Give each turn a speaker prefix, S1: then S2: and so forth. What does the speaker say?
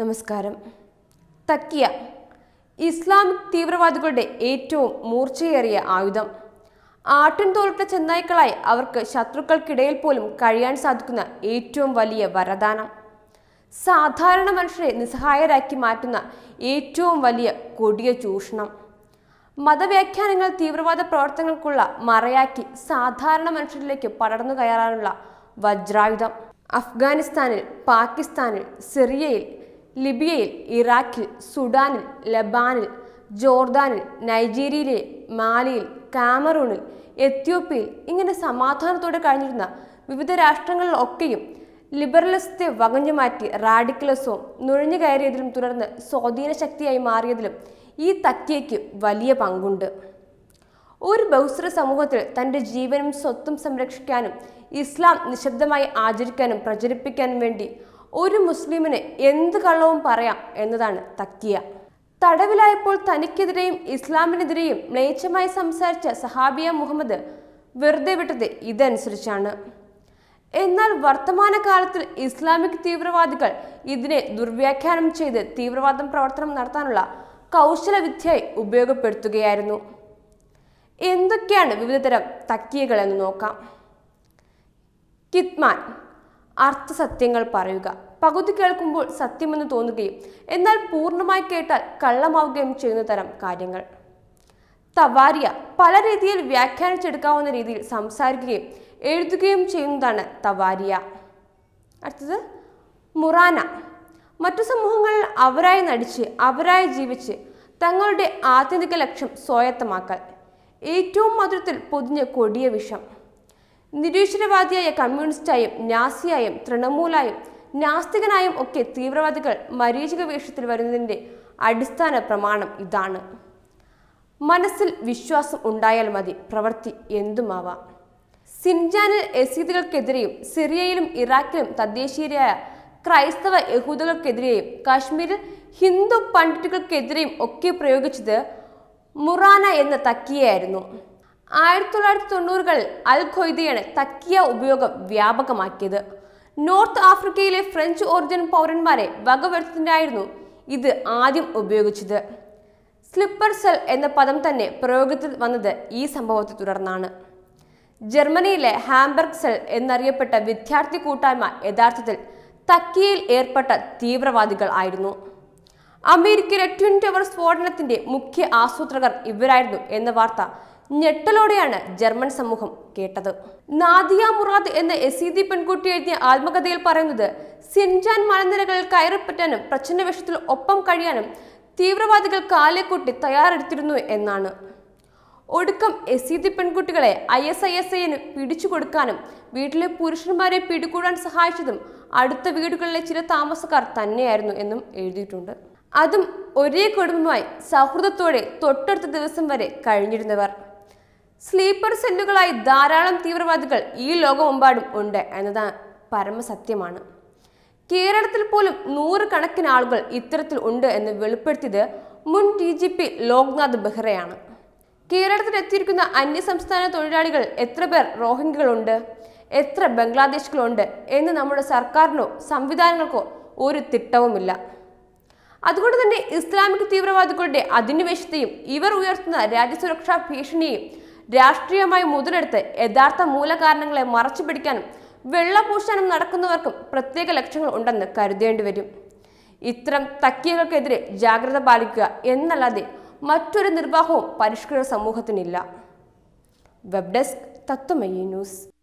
S1: നമസ്കാരം തക്കിയ ഇസ്ലാമിക് തീവ്രവാദികളുടെ ഏറ്റവും മൂർച്ചയേറിയ ആയുധം ആട്ടിൻ തോൽട്ട ചെന്നായ്ക്കളായി അവർക്ക് ശത്രുക്കൾക്കിടയിൽ പോലും കഴിയാൻ സാധിക്കുന്ന ഏറ്റവും വലിയ വരദാനം സാധാരണ മനുഷ്യരെ നിസ്സഹായരാക്കി മാറ്റുന്ന ഏറ്റവും വലിയ കൊടിയ ചൂഷണം മതവ്യാഖ്യാനങ്ങൾ തീവ്രവാദ പ്രവർത്തനങ്ങൾക്കുള്ള മറയാക്കി സാധാരണ മനുഷ്യരിലേക്ക് പടർന്നു കയറാനുള്ള വജ്രായുധം അഫ്ഗാനിസ്ഥാനിൽ പാകിസ്ഥാനിൽ സിറിയയിൽ ലിബിയയിൽ ഇറാഖിൽ സുഡാനിൽ ലബാനിൽ ജോർദാനിൽ നൈജീരിയയിലെ മാലിയിൽ കാമറൂണിൽ എത്യോപ്യയിൽ ഇങ്ങനെ സമാധാനത്തോടെ കഴിഞ്ഞിരുന്ന വിവിധ രാഷ്ട്രങ്ങളിലൊക്കെയും ലിബറലിസത്തെ വകഞ്ഞു മാറ്റി റാഡിക്കലസവും നുഴഞ്ഞു കയറിയതിലും തുടർന്ന് സ്വാധീന ശക്തിയായി മാറിയതിലും ഈ തക്കിയയ്ക്ക് വലിയ പങ്കുണ്ട് ഒരു ബൗസ്ര സമൂഹത്തിൽ തൻ്റെ ജീവനും സ്വത്തും സംരക്ഷിക്കാനും ഇസ്ലാം നിശബ്ദമായി ആചരിക്കാനും പ്രചരിപ്പിക്കാനും വേണ്ടി ഒരു മുസ്ലിമിന് എന്ത് കള്ളവും പറയാം എന്നതാണ് തക്കിയ തടവിലായപ്പോൾ തനിക്കെതിരെയും ഇസ്ലാമിനെതിരെയും മ്ലേച്ഛമായി സംസാരിച്ച സഹാബിയ മുഹമ്മദ് വെറുതെ വിട്ടത് ഇതനുസരിച്ചാണ് എന്നാൽ വർത്തമാനകാലത്തിൽ ഇസ്ലാമിക് തീവ്രവാദികൾ ഇതിനെ ദുർവ്യാഖ്യാനം ചെയ്ത് തീവ്രവാദം പ്രവർത്തനം നടത്താനുള്ള കൗശലവിദ്യയായി ഉപയോഗപ്പെടുത്തുകയായിരുന്നു എന്തൊക്കെയാണ് വിവിധതരം തക്കിയകൾ എന്ന് നോക്കാം കിത്മാൻ അർത്ഥസത്യങ്ങൾ പറയുക പകുതി കേൾക്കുമ്പോൾ സത്യമെന്ന് തോന്നുകയും എന്നാൽ പൂർണ്ണമായി കേട്ടാൽ കള്ളമാവുകയും ചെയ്യുന്ന തരം കാര്യങ്ങൾ തവാരിയ പല രീതിയിൽ വ്യാഖ്യാനിച്ചെടുക്കാവുന്ന രീതിയിൽ സംസാരിക്കുകയും എഴുതുകയും ചെയ്യുന്നതാണ് തവാരിയ അടുത്തത് മുറാന മറ്റു സമൂഹങ്ങളിൽ അവരായി നടിച്ച് അവരായി ജീവിച്ച് തങ്ങളുടെ ആത്യന്തിക ലക്ഷ്യം സ്വായത്തമാക്കൽ ഏറ്റവും മധുരത്തിൽ പൊതിഞ്ഞ കൊടിയ വിഷം നിരീശ്വരവാദിയായ കമ്മ്യൂണിസ്റ്റായും നാസിയായും തൃണമൂലായും നാസ്തികനായും ഒക്കെ തീവ്രവാദികൾ മരീചിക വേഷത്തിൽ വരുന്നതിൻ്റെ അടിസ്ഥാന പ്രമാണം ഇതാണ് മനസ്സിൽ വിശ്വാസം ഉണ്ടായാൽ മതി പ്രവൃത്തി എന്തുമാവാം സിൻജാനിൽ എസീദുകൾക്കെതിരെയും സിറിയയിലും ഇറാഖിലും തദ്ദേശീയരായ ക്രൈസ്തവ യഹൂദുകൾക്കെതിരെയും കാശ്മീരിൽ ഹിന്ദു പണ്ഡിറ്റുകൾക്കെതിരെയും ഒക്കെ പ്രയോഗിച്ചത് മുറാന എന്ന തക്കിയായിരുന്നു ആയിരത്തി തൊള്ളായിരത്തി തൊണ്ണൂറുകളിൽ അൽ ഖൊയ്ദയാണ് തക്കിയ ഉപയോഗം വ്യാപകമാക്കിയത് നോർത്ത് ആഫ്രിക്കയിലെ ഫ്രഞ്ച് ഒറിജിൻ പൗരന്മാരെ വകവരുത്തിനായിരുന്നു ഇത് ആദ്യം ഉപയോഗിച്ചത് സ്ലിപ്പർ സെൽ എന്ന പദം തന്നെ പ്രയോഗത്തിൽ വന്നത് ഈ സംഭവത്തെ തുടർന്നാണ് ജർമ്മനിയിലെ ഹാംബർഗ് സെൽ എന്നറിയപ്പെട്ട വിദ്യാർത്ഥി കൂട്ടായ്മ യഥാർത്ഥത്തിൽ തക്കിയയിൽ ഏർപ്പെട്ട തീവ്രവാദികൾ ആയിരുന്നു അമേരിക്കയിലെ ട്വിൻ ടവർ സ്ഫോടനത്തിന്റെ മുഖ്യ ആസൂത്രകർ ഇവരായിരുന്നു എന്ന വാർത്ത ഞെട്ടലോടെയാണ് ജർമ്മൻ സമൂഹം കേട്ടത് നാദിയ മുറാദ് എന്ന എസീദി പെൺകുട്ടി എഴുതിയ ആത്മകഥയിൽ പറയുന്നത് സിൻജാൻ മലനിരകളിൽ കയറിപ്പറ്റാനും പ്രച്ഛന്നവേഷത്തിൽ ഒപ്പം കഴിയാനും തീവ്രവാദികൾ കൂട്ടി തയ്യാറെടുത്തിരുന്നു എന്നാണ് ഒടുക്കം എസീതി പെൺകുട്ടികളെ ഐ എസ് ഐ എസ് ഐന് പിടിച്ചു കൊടുക്കാനും വീട്ടിലെ പുരുഷന്മാരെ പിടികൂടാൻ സഹായിച്ചതും അടുത്ത വീടുകളിലെ ചില താമസക്കാർ തന്നെയായിരുന്നു എന്നും എഴുതിയിട്ടുണ്ട് അതും ഒരേ കുടുംബമായി സൗഹൃദത്തോടെ തൊട്ടടുത്ത ദിവസം വരെ കഴിഞ്ഞിരുന്നവർ സ്ലീപ്പർ സെല്ലുകളായി ധാരാളം തീവ്രവാദികൾ ഈ ലോകമെമ്പാടും ഉണ്ട് എന്നത് പരമസത്യമാണ് കേരളത്തിൽ പോലും നൂറുകണക്കിന് ആളുകൾ ഇത്തരത്തിൽ ഉണ്ട് എന്ന് വെളിപ്പെടുത്തിയത് മുൻ ഡി ജി പി ലോക്നാഥ് ബെഹ്റയാണ് കേരളത്തിലെത്തിയിരിക്കുന്ന അന്യസംസ്ഥാന തൊഴിലാളികൾ എത്ര പേർ റോഹിംഗ്യകളുണ്ട് എത്ര ബംഗ്ലാദേശികളുണ്ട് എന്ന് നമ്മുടെ സർക്കാരിനോ സംവിധാനങ്ങൾക്കോ ഒരു തിട്ടവുമില്ല അതുകൊണ്ട് തന്നെ ഇസ്ലാമിക് തീവ്രവാദികളുടെ അധിനിവേശത്തെയും ഇവർ ഉയർത്തുന്ന രാജ്യസുരക്ഷാ ഭീഷണിയെയും രാഷ്ട്രീയമായി മുതലെടുത്ത് യഥാർത്ഥ മൂലകാരണങ്ങളെ പിടിക്കാനും വെള്ളപൂശാനും നടക്കുന്നവർക്കും പ്രത്യേക ലക്ഷ്യങ്ങൾ ഉണ്ടെന്ന് കരുതേണ്ടി വരും ഇത്തരം തക്കിയകൾക്കെതിരെ ജാഗ്രത പാലിക്കുക എന്നല്ലാതെ മറ്റൊരു നിർവാഹവും പരിഷ്കൃത സമൂഹത്തിനില്ല വെബ് ഡെസ്ക് തത്വമയി ന്യൂസ്